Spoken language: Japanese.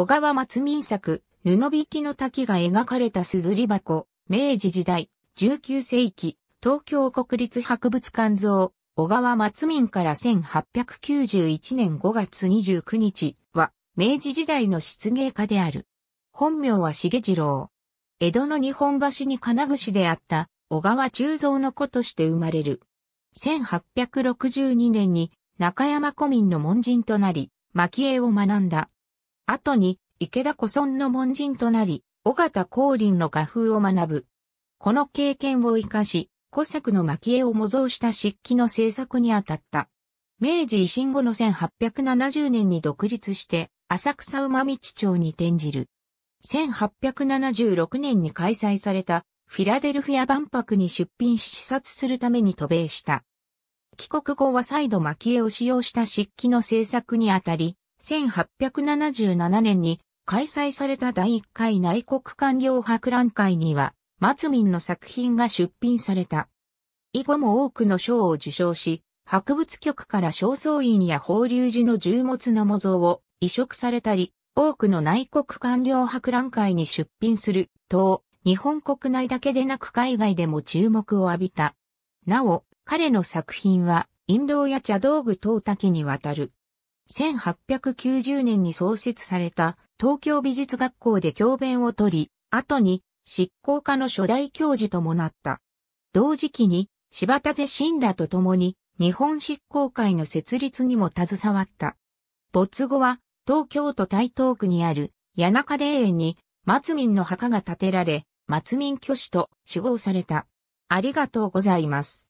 小川松民作、布引きの滝が描かれた硯箱、明治時代、19世紀、東京国立博物館像、小川松民から1891年5月29日は、明治時代の漆芸家である。本名は重次郎。江戸の日本橋に金串であった小川中蔵の子として生まれる。1862年に中山古民の門人となり、蒔絵を学んだ。後に池田古村の門人となり、尾形光琳の画風を学ぶ。この経験を活かし、古作の蒔絵を模造した漆器の制作に当たった。明治維新後の1870年に独立して、浅草馬道町に転じる。1876年に開催されたフィラデルフィア万博に出品し視察するために渡米した。帰国後は再度蒔絵を使用した漆器の制作にあたり、1877年に開催された第1回内国官僚博覧会には、松民の作品が出品された。以後も多くの賞を受賞し、博物局から正倉院や法隆寺の重物の模造を移植されたり、多くの内国官僚博覧会に出品する、と、日本国内だけでなく海外でも注目を浴びた。なお、彼の作品は、陰謀や茶道具等多岐にわたる。1890年に創設された東京美術学校で教鞭を取り、後に執行課の初代教授ともなった。同時期に柴田是信らと共に日本執行会の設立にも携わった。没後は東京都台東区にある谷中霊園に松民の墓が建てられ、松民挙手と死亡された。ありがとうございます。